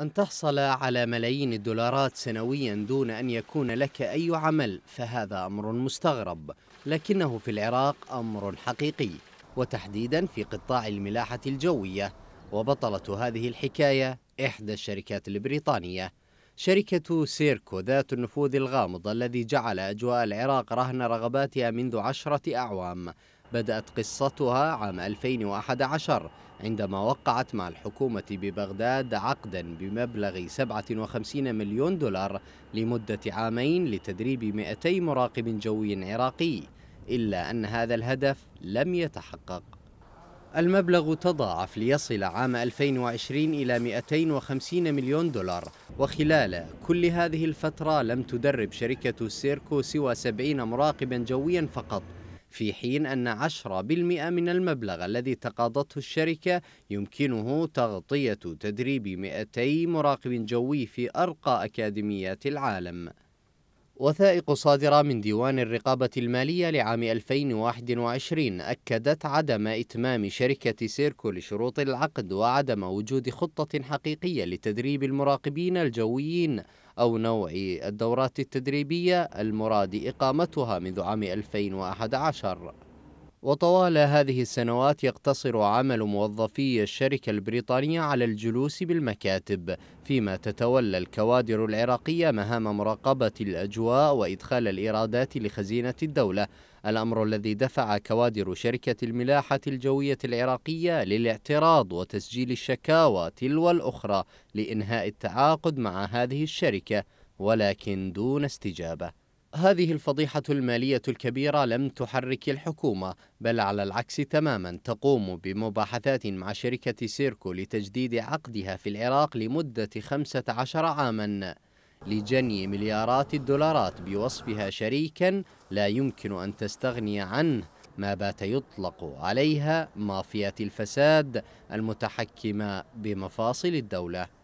أن تحصل على ملايين الدولارات سنويا دون أن يكون لك أي عمل فهذا أمر مستغرب لكنه في العراق أمر حقيقي وتحديدا في قطاع الملاحة الجوية وبطلة هذه الحكاية إحدى الشركات البريطانية شركة سيركو ذات النفوذ الغامض الذي جعل أجواء العراق رهن رغباتها منذ عشرة أعوام بدأت قصتها عام 2011 عندما وقعت مع الحكومة ببغداد عقدا بمبلغ 57 مليون دولار لمدة عامين لتدريب 200 مراقب جوي عراقي إلا أن هذا الهدف لم يتحقق المبلغ تضاعف ليصل عام 2020 إلى 250 مليون دولار وخلال كل هذه الفترة لم تدرب شركة سيركو سوى 70 مراقبا جويا فقط في حين أن 10% من المبلغ الذي تقاضته الشركة يمكنه تغطية تدريب 200 مراقب جوي في أرقى أكاديميات العالم وثائق صادرة من ديوان الرقابة المالية لعام 2021 أكدت عدم إتمام شركة سيركو لشروط العقد وعدم وجود خطة حقيقية لتدريب المراقبين الجويين أو نوع الدورات التدريبية المراد إقامتها منذ عام 2011 وطوال هذه السنوات يقتصر عمل موظفي الشركة البريطانية على الجلوس بالمكاتب فيما تتولى الكوادر العراقية مهام مراقبة الأجواء وإدخال الإيرادات لخزينة الدولة الأمر الذي دفع كوادر شركة الملاحة الجوية العراقية للاعتراض وتسجيل الشكاوى تلو الأخرى لإنهاء التعاقد مع هذه الشركة ولكن دون استجابة هذه الفضيحة المالية الكبيرة لم تحرك الحكومة بل على العكس تماما تقوم بمباحثات مع شركة سيركو لتجديد عقدها في العراق لمدة 15 عاما لجني مليارات الدولارات بوصفها شريكا لا يمكن أن تستغني عنه ما بات يطلق عليها مافيات الفساد المتحكمة بمفاصل الدولة